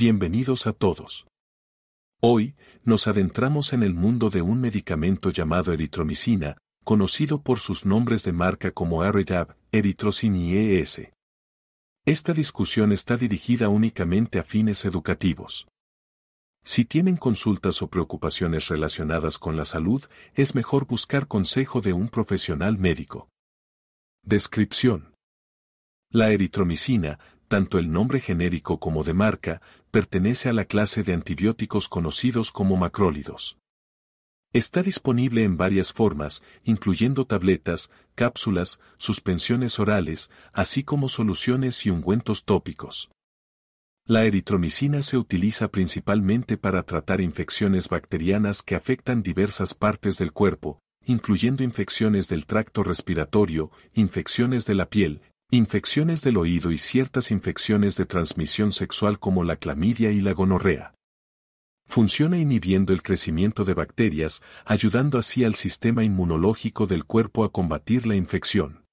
Bienvenidos a todos. Hoy, nos adentramos en el mundo de un medicamento llamado eritromicina, conocido por sus nombres de marca como Aridab, Eritrocin y ES. Esta discusión está dirigida únicamente a fines educativos. Si tienen consultas o preocupaciones relacionadas con la salud, es mejor buscar consejo de un profesional médico. Descripción. La eritromicina, tanto el nombre genérico como de marca, pertenece a la clase de antibióticos conocidos como macrólidos. Está disponible en varias formas, incluyendo tabletas, cápsulas, suspensiones orales, así como soluciones y ungüentos tópicos. La eritromicina se utiliza principalmente para tratar infecciones bacterianas que afectan diversas partes del cuerpo, incluyendo infecciones del tracto respiratorio, infecciones de la piel, infecciones del oído y ciertas infecciones de transmisión sexual como la clamidia y la gonorrea. Funciona inhibiendo el crecimiento de bacterias, ayudando así al sistema inmunológico del cuerpo a combatir la infección.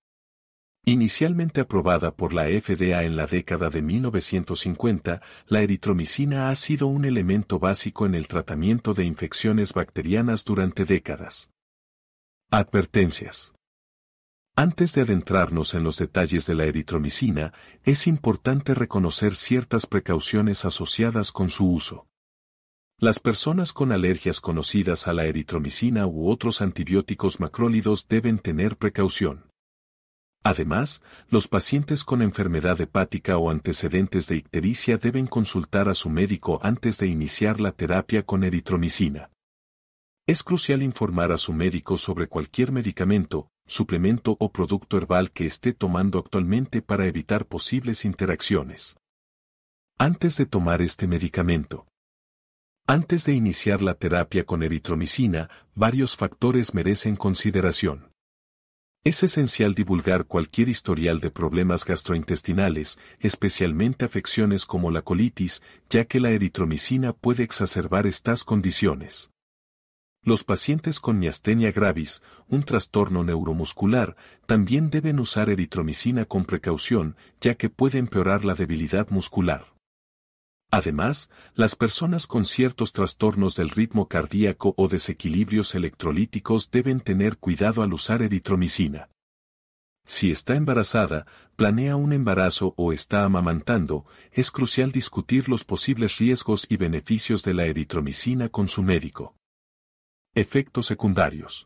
Inicialmente aprobada por la FDA en la década de 1950, la eritromicina ha sido un elemento básico en el tratamiento de infecciones bacterianas durante décadas. Advertencias. Antes de adentrarnos en los detalles de la eritromicina, es importante reconocer ciertas precauciones asociadas con su uso. Las personas con alergias conocidas a la eritromicina u otros antibióticos macrólidos deben tener precaución. Además, los pacientes con enfermedad hepática o antecedentes de ictericia deben consultar a su médico antes de iniciar la terapia con eritromicina. Es crucial informar a su médico sobre cualquier medicamento, suplemento o producto herbal que esté tomando actualmente para evitar posibles interacciones. Antes de tomar este medicamento. Antes de iniciar la terapia con eritromicina, varios factores merecen consideración. Es esencial divulgar cualquier historial de problemas gastrointestinales, especialmente afecciones como la colitis, ya que la eritromicina puede exacerbar estas condiciones. Los pacientes con miastenia gravis, un trastorno neuromuscular, también deben usar eritromicina con precaución, ya que puede empeorar la debilidad muscular. Además, las personas con ciertos trastornos del ritmo cardíaco o desequilibrios electrolíticos deben tener cuidado al usar eritromicina. Si está embarazada, planea un embarazo o está amamantando, es crucial discutir los posibles riesgos y beneficios de la eritromicina con su médico. Efectos secundarios.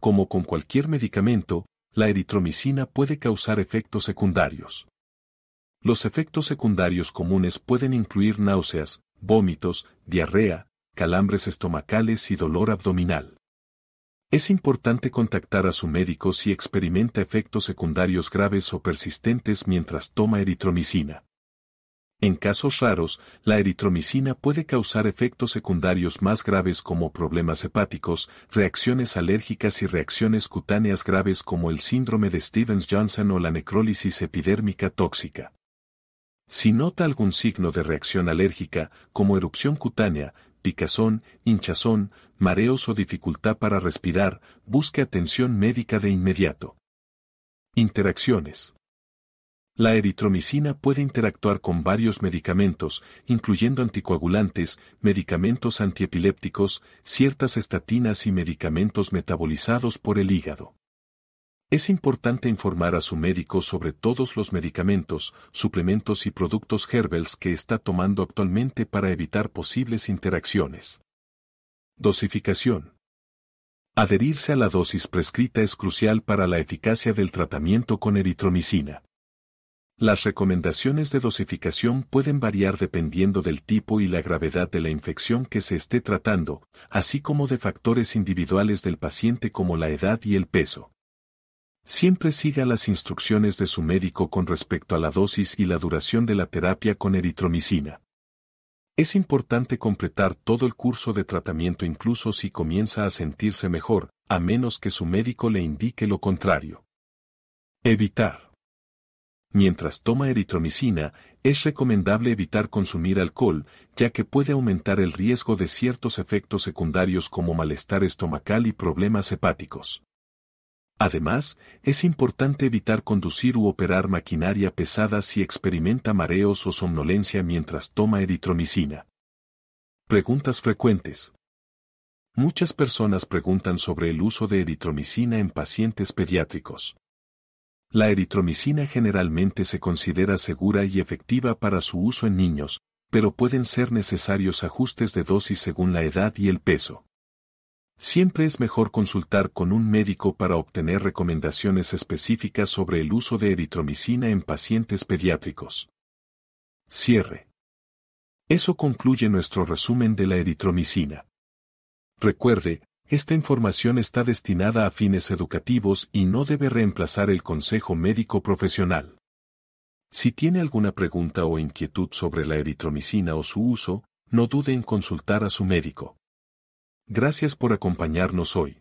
Como con cualquier medicamento, la eritromicina puede causar efectos secundarios. Los efectos secundarios comunes pueden incluir náuseas, vómitos, diarrea, calambres estomacales y dolor abdominal. Es importante contactar a su médico si experimenta efectos secundarios graves o persistentes mientras toma eritromicina. En casos raros, la eritromicina puede causar efectos secundarios más graves como problemas hepáticos, reacciones alérgicas y reacciones cutáneas graves como el síndrome de Stevens-Johnson o la necrólisis epidérmica tóxica. Si nota algún signo de reacción alérgica, como erupción cutánea, picazón, hinchazón, mareos o dificultad para respirar, busque atención médica de inmediato. Interacciones. La eritromicina puede interactuar con varios medicamentos, incluyendo anticoagulantes, medicamentos antiepilépticos, ciertas estatinas y medicamentos metabolizados por el hígado. Es importante informar a su médico sobre todos los medicamentos, suplementos y productos Herbels que está tomando actualmente para evitar posibles interacciones. Dosificación. Adherirse a la dosis prescrita es crucial para la eficacia del tratamiento con eritromicina. Las recomendaciones de dosificación pueden variar dependiendo del tipo y la gravedad de la infección que se esté tratando, así como de factores individuales del paciente como la edad y el peso. Siempre siga las instrucciones de su médico con respecto a la dosis y la duración de la terapia con eritromicina. Es importante completar todo el curso de tratamiento incluso si comienza a sentirse mejor, a menos que su médico le indique lo contrario. Evitar Mientras toma eritromicina, es recomendable evitar consumir alcohol, ya que puede aumentar el riesgo de ciertos efectos secundarios como malestar estomacal y problemas hepáticos. Además, es importante evitar conducir u operar maquinaria pesada si experimenta mareos o somnolencia mientras toma eritromicina. Preguntas frecuentes. Muchas personas preguntan sobre el uso de eritromicina en pacientes pediátricos. La eritromicina generalmente se considera segura y efectiva para su uso en niños, pero pueden ser necesarios ajustes de dosis según la edad y el peso. Siempre es mejor consultar con un médico para obtener recomendaciones específicas sobre el uso de eritromicina en pacientes pediátricos. Cierre. Eso concluye nuestro resumen de la eritromicina. Recuerde, esta información está destinada a fines educativos y no debe reemplazar el consejo médico profesional. Si tiene alguna pregunta o inquietud sobre la eritromicina o su uso, no dude en consultar a su médico. Gracias por acompañarnos hoy.